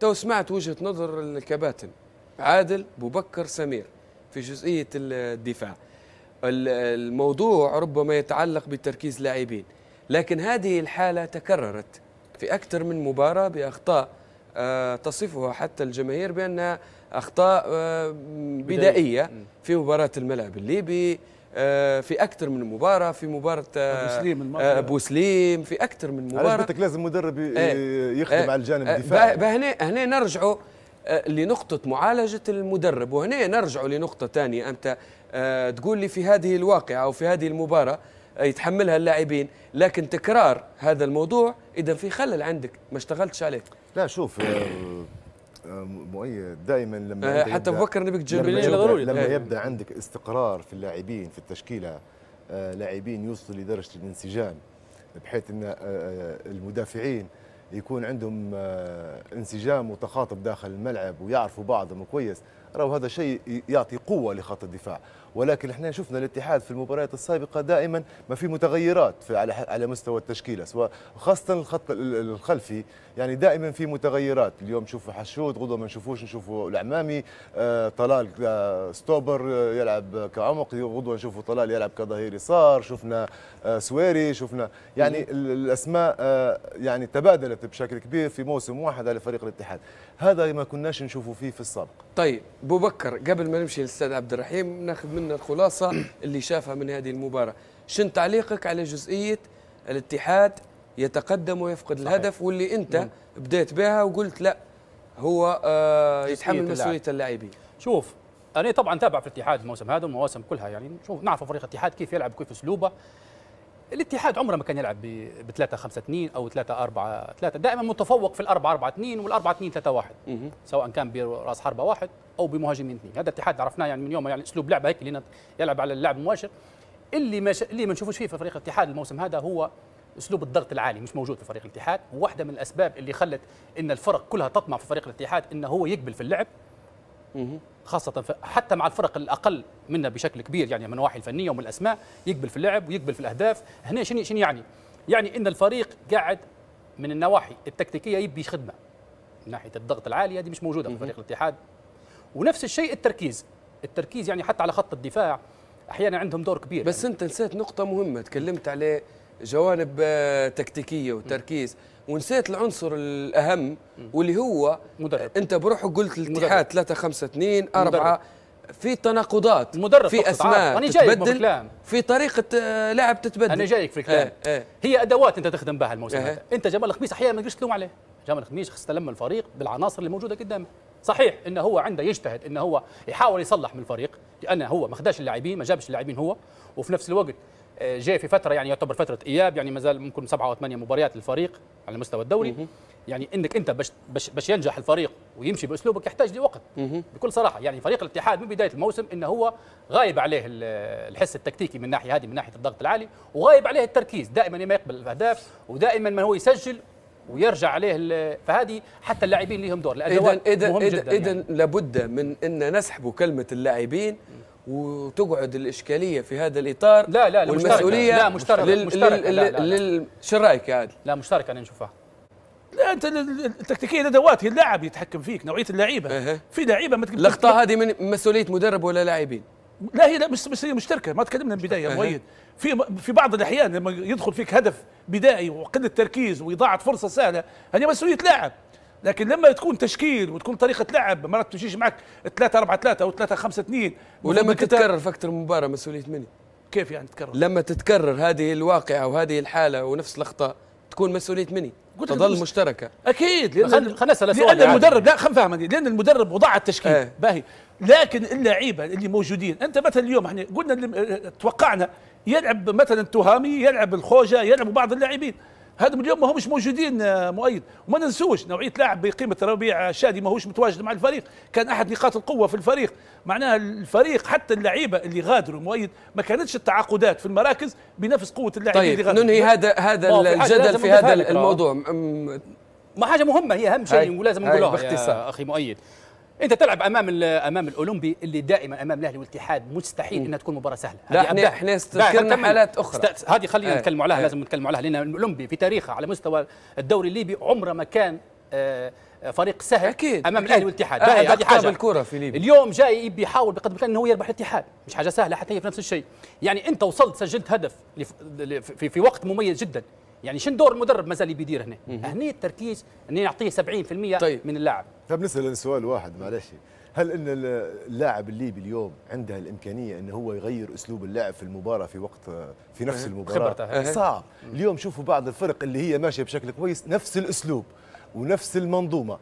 تو سمعت وجهه نظر الكباتن عادل بكر سمير في جزئيه الدفاع الموضوع ربما يتعلق بتركيز لاعبين لكن هذه الحاله تكررت في اكثر من مباراه باخطاء آه، تصفها حتى الجماهير بانها اخطاء آه، بدائيه في مباراه الملعب الليبي آه، في اكثر من مباراه في مباراه آه، ابو سليم آه، ابو سليم في اكثر من مباراه علاش لازم مدرب إيه. يخدم إيه. على الجانب إيه. الدفاعي هنا هنا نرجعوا لنقطة معالجة المدرب وهنا نرجع لنقطة ثانية أنت تقول لي في هذه الواقعة أو في هذه المباراة يتحملها اللاعبين لكن تكرار هذا الموضوع إذا في خلل عندك ما اشتغلتش عليه لا شوف مؤيد دائما لما آه، حتى مفكر بك جميلين ضروري لما يبدا عندك استقرار في اللاعبين في التشكيله آه، لاعبين يوصلوا لدرجه الانسجام بحيث ان آه، المدافعين يكون عندهم انسجام وتخاطب داخل الملعب ويعرفوا بعضهم كويس راهو هذا شيء يعطي قوه لخط الدفاع ولكن احنا شفنا الاتحاد في المباريات السابقه دائما ما في متغيرات في على على مستوى التشكيله سواء خاصه الخط الخلفي يعني دائما في متغيرات اليوم نشوفوا حشود غدوه ما نشوفوش نشوفوا العمامي آه طلال آه ستوبر آه يلعب كعمق غدوه نشوفوا طلال يلعب كظهير يسار شفنا آه سويري شفنا يعني الاسماء آه يعني تبادلت بشكل كبير في موسم واحد على فريق الاتحاد هذا ما كناش نشوفوا فيه في السابق طيب بو بكر قبل ما نمشي للاستاذ عبد الرحيم ناخذ منه الخلاصه اللي شافها من هذه المباراه شن تعليقك على جزئيه الاتحاد يتقدم ويفقد صحيح. الهدف واللي انت مم. نعم. بديت بها وقلت لا هو آه يتحمل مسؤوليه اللاعبين شوف انا طبعا تابع في الاتحاد الموسم هذا والمواسم كلها يعني شوف نعرف فريق الاتحاد كيف يلعب كيف اسلوبه الاتحاد عمره ما كان يلعب ب 3 5 2 او 3 4 3 دائما متفوق في ال 4 4 2 وال 4 2 3 1 سواء كان براس حربه واحد او بمهاجمين اثنين هذا الاتحاد عرفناه يعني من يوم يعني اسلوب لعبه هيك اللي يلعب على اللاعب المباشر اللي ما اللي ما نشوفوش فيه في فريق الاتحاد الموسم هذا هو اسلوب الضغط العالي مش موجود في فريق الاتحاد واحده من الاسباب اللي خلت ان الفرق كلها تطمع في فريق الاتحاد انه هو يقبل في اللعب خاصة حتى مع الفرق الأقل منا بشكل كبير يعني من النواحي الفنية ومن الأسماء يقبل في اللعب ويقبل في الأهداف هنا شنو شنو يعني؟ يعني أن الفريق قاعد من النواحي التكتيكية يبي خدمة من ناحية الضغط العالي هذه مش موجودة في فريق الاتحاد ونفس الشيء التركيز التركيز يعني حتى على خط الدفاع أحيانا عندهم دور كبير بس يعني. أنت نسيت نقطة مهمة تكلمت عليه جوانب آه، تكتيكيه وتركيز ونسيت العنصر الاهم واللي هو مدرب. انت بروحك قلت الاتحاد 3 5 2 4 في تناقضات مدرب في اسماء أنا جايك في طريقه آه، لعب تتبدل انا جايك في آه، الكلام اه اه هي ادوات انت تخدم بها الموسم اه انت جمال الخميس احيانا ما تقدرش تلوم عليه جمال الخميس استلم الفريق بالعناصر اللي موجوده قدامه صحيح انه هو عنده يجتهد انه هو يحاول يصلح من الفريق لانه هو ما خداش اللاعبين ما جابش اللاعبين هو وفي نفس الوقت آه، جاء في فتره يعني يعتبر فتره اياب يعني مازال ممكن سبعه او ثمانيه مباريات للفريق على المستوى الدوري مه. يعني انك انت باش باش باش ينجح الفريق ويمشي باسلوبك يحتاج لوقت بكل صراحه يعني فريق الاتحاد من بدايه الموسم انه هو غايب عليه الحس التكتيكي من الناحيه هذه من ناحيه الضغط العالي وغايب عليه التركيز دائما ما يقبل الاهداف ودائما ما هو يسجل ويرجع عليه فهذه حتى اللاعبين لهم دور الادوات اذا اذا اذا يعني. لابد من ان نسحب كلمه اللاعبين وتقعد الاشكاليه في هذا الاطار لا لا لا والمسؤوليه لا مشتركه لل مشتركه لل لا لل شو رايك يا عادل؟ لا مشتركه انا نشوفها لا انت التكتيكيه ادوات هي اللاعب يتحكم فيك نوعيه اللعيبه أه. في لعيبه ما اللقطه هذه من مسؤوليه مدرب ولا لاعبين لا هي لا بس هي مشتركه ما تكلمنا من البدايه أه. مؤيد في في بعض الاحيان لما يدخل فيك هدف بدائي وقله تركيز واضاعه فرصه سهله هذه مسؤوليه لاعب لكن لما تكون تشكيل وتكون طريقه لعب مرات تمشيش معك 3 4 3 او 3 5 2 ولما تتكرر في اكثر من مباراه مسؤوليه مني كيف يعني تتكرر؟ لما تتكرر هذه الواقعه وهذه الحاله ونفس الاخطاء تكون مسؤوليه مني تظل مشتركه اكيد لان خلينا نسال لان يعني. المدرب لا خلينا نفهمني لان المدرب وضع التشكيل آه. باهي لكن اللعيبه اللي موجودين انت مثلا اليوم احنا قلنا آه، آه، توقعنا يلعب مثلا التهامي يلعب الخوجه يلعب بعض اللاعبين هذم اليوم ما همش موجودين آه، مؤيد وما ننسوش نوعيه لاعب بقيمه ربيع شادي ماهوش متواجد مع الفريق كان احد نقاط القوه في الفريق معناها الفريق حتى اللعيبه اللي غادروا مؤيد ما كانتش التعاقدات في المراكز بنفس قوه اللاعبين طيب اللي غادروا ننهي هذا هذا الجدل في هذا الموضوع ما حاجه مهمه هي اهم شيء ولازم نقولها باختصار اخي مؤيد انت تلعب امام امام الاولمبي اللي دائما امام الاهلي والاتحاد مستحيل انها تكون مباراه سهله لا احنا احنا استذكرنا حالات اخرى هذه خلينا آه. نتكلم عليها آه. لازم نتكلم عليها لان الاولمبي في تاريخه على مستوى الدوري الليبي عمره ما كان آه، فريق سهل أكيد. امام الاهلي والاتحاد آه هذه حاجه الكره في ليبيا اليوم جاي بيحاول بقدر الامكان انه هو يربح الاتحاد مش حاجه سهله حتى هي في نفس الشيء يعني انت وصلت سجلت هدف في, في وقت مميز جدا يعني شنو دور المدرب مازال يدير هنا هني التركيز اني يعطيه 70% طيب. من اللاعب طيب نسال سؤال واحد معلش هل ان اللاعب الليبي اليوم عنده الامكانيه انه هو يغير اسلوب اللعب في المباراه في وقت في نفس المباراه خبرته صعب اليوم شوفوا بعض الفرق اللي هي ماشيه بشكل كويس نفس الاسلوب ونفس المنظومه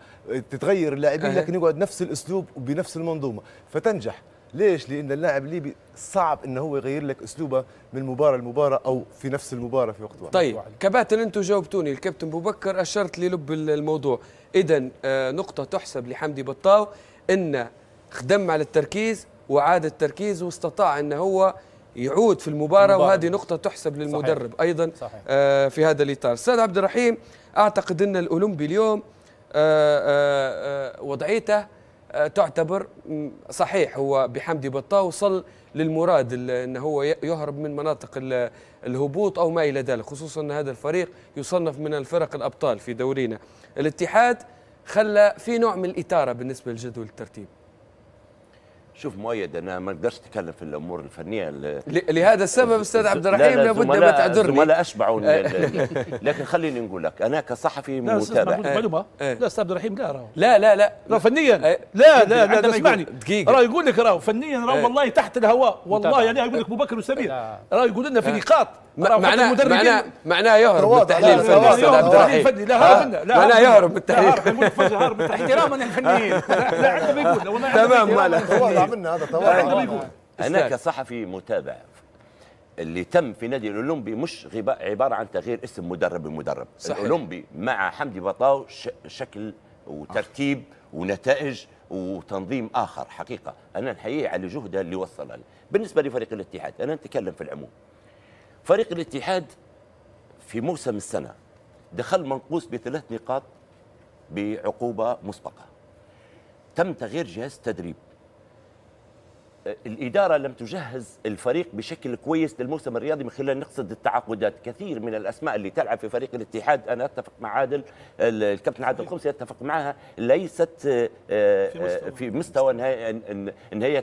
تتغير اللاعبين لكن يقعد نفس الاسلوب وبنفس المنظومه فتنجح ليش؟ لأن اللاعب الليبي صعب انه هو يغير لك اسلوبه من مباراه لمباراه او في نفس المباراه في وقت واحد طيب كباتن انتم جاوبتوني الكابتن بكر اشرت للب الموضوع اذا آه، نقطه تحسب لحمدي بطاو ان خدم على التركيز وعاد التركيز واستطاع ان هو يعود في المباراة, المباراة. وهذه نقطة تحسب للمدرب صحيح. أيضا آه، صحيح. آه في هذا الإطار أستاذ عبد الرحيم أعتقد أن الأولمبي اليوم آه آه, آه، وضعيته تعتبر صحيح هو بحمدي بطا وصل للمراد أنه هو يهرب من مناطق الهبوط أو ما إلى ذلك خصوصا أن هذا الفريق يصنف من الفرق الأبطال في دورينا الاتحاد خلى في نوع من الإثارة بالنسبة لجدول الترتيب شوف مؤيد انا ما نقدرش نتكلم في الامور الفنيه لهذا السبب استاذ عبد الرحيم لابد ما تعذرني زملاء اشبعوا لكن خليني نقول لك انا كصحفي متابع إيه، إيه. لا استاذ عبد الرحيم لا راو لا لا لا راو فنيا إيه. لا لا لا اسمعني دقيقه راه يقول لك راه فنيا راه والله تحت الهواء والله يعني يقول لك ابو بكر وسمير راه يقول لنا في نقاط معناه معناه معناه يهرب من التحليل الفني استاذ عبد معناه يهرب من التحليل احتراما للفنيين لا ما له تمام ماله هذا تواضع انا كصحفي متابع اللي تم في نادي الاولمبي مش عباره عن تغيير اسم مدرب المدرب صحيح. الاولمبي مع حمدي بطاو شكل وترتيب ونتائج وتنظيم اخر حقيقه انا نحييه على جهده اللي وصل له بالنسبه لفريق الاتحاد انا نتكلم في العموم فريق الاتحاد في موسم السنة دخل منقوص بثلاث نقاط بعقوبة مسبقة تم تغيير جهاز التدريب الإدارة لم تجهز الفريق بشكل كويس للموسم الرياضي من خلال نقصد التعاقدات كثير من الأسماء اللي تلعب في فريق الاتحاد أنا أتفق مع عادل الكابتن عادل الخمسي أتفق معها ليست آه، في مستوى آه، أن هي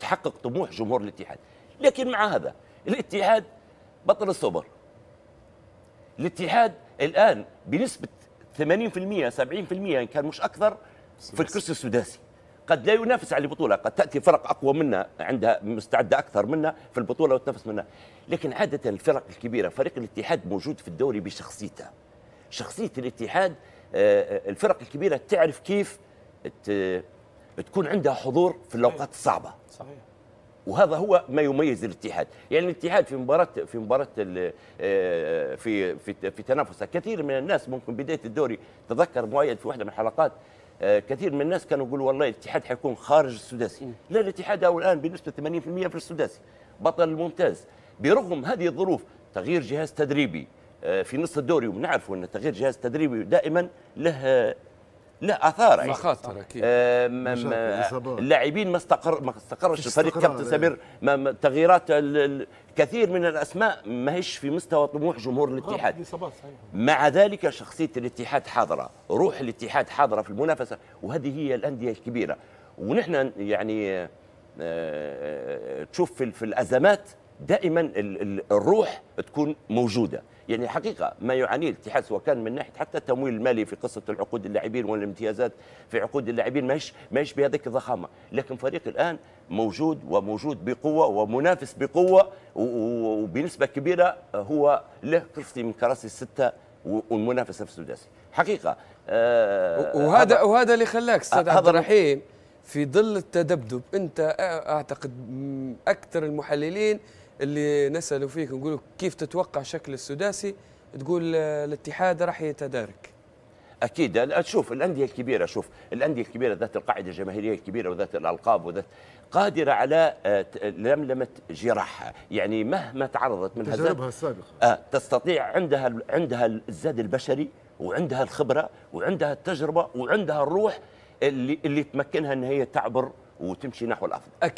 تحقق طموح جمهور الاتحاد لكن مع هذا الاتحاد بطل السوبر الاتحاد الان بنسبه 80% 70% ان كان مش اكثر في الكرسي السداسي قد لا ينافس على البطوله قد تاتي فرق اقوى منا عندها مستعده اكثر منا في البطوله وتنافس منا لكن عاده الفرق الكبيره فريق الاتحاد موجود في الدوري بشخصيته شخصيه الاتحاد آه، آه، الفرق الكبيره تعرف كيف تكون عندها حضور في الاوقات الصعبه صحيح وهذا هو ما يميز الاتحاد يعني الاتحاد في مباراه في مباراه آه، في في في تنافسه كثير من الناس ممكن بدايه الدوري تذكر مؤيد في واحده من الحلقات آه، كثير من الناس كانوا يقولوا والله الاتحاد حيكون خارج السداسي لا الاتحاد هو الان بنسبه 80% في السداسي بطل الممتاز برغم هذه الظروف تغيير جهاز تدريبي آه، في نص الدوري ونعرفوا ان تغيير جهاز تدريبي دائما له لا اثار يعني مخاطر اكيد آه، اللاعبين ما استقر ما استقرش الفريق كابتن إيه. سمير تغييرات كثير من الاسماء ماهيش في مستوى طموح جمهور الاتحاد مع ذلك شخصيه الاتحاد حاضره روح الاتحاد حاضره في المنافسه وهذه هي الانديه الكبيره ونحن يعني آه، آه، تشوف في الازمات دائما الروح تكون موجوده يعني حقيقة ما يعانيه الاتحاد سواء كان من ناحية حتى التمويل المالي في قصة العقود اللاعبين والامتيازات في عقود اللاعبين ماهيش ماهيش بهذيك الضخامة، لكن فريق الآن موجود وموجود بقوة ومنافس بقوة وبنسبة كبيرة هو له كرسي من كراسي الستة والمنافس نفسه السداسي، حقيقة آه وهذا وهذا اللي خلاك استاذ عبد الرحيم في ظل التذبذب انت اعتقد اكثر المحللين اللي نسألوا فيك نقول كيف تتوقع شكل السداسي تقول آه، الاتحاد راح يتدارك اكيد شوف الانديه الكبيره شوف الانديه الكبيره ذات القاعده الجماهيريه الكبيره وذات الالقاب وذات قادره على آه، لملمه جراحها يعني مهما تعرضت من تجاربها السابقه آه تستطيع عندها عندها الزاد البشري وعندها الخبره وعندها التجربه وعندها الروح اللي اللي تمكنها ان هي تعبر وتمشي نحو الافضل أكيد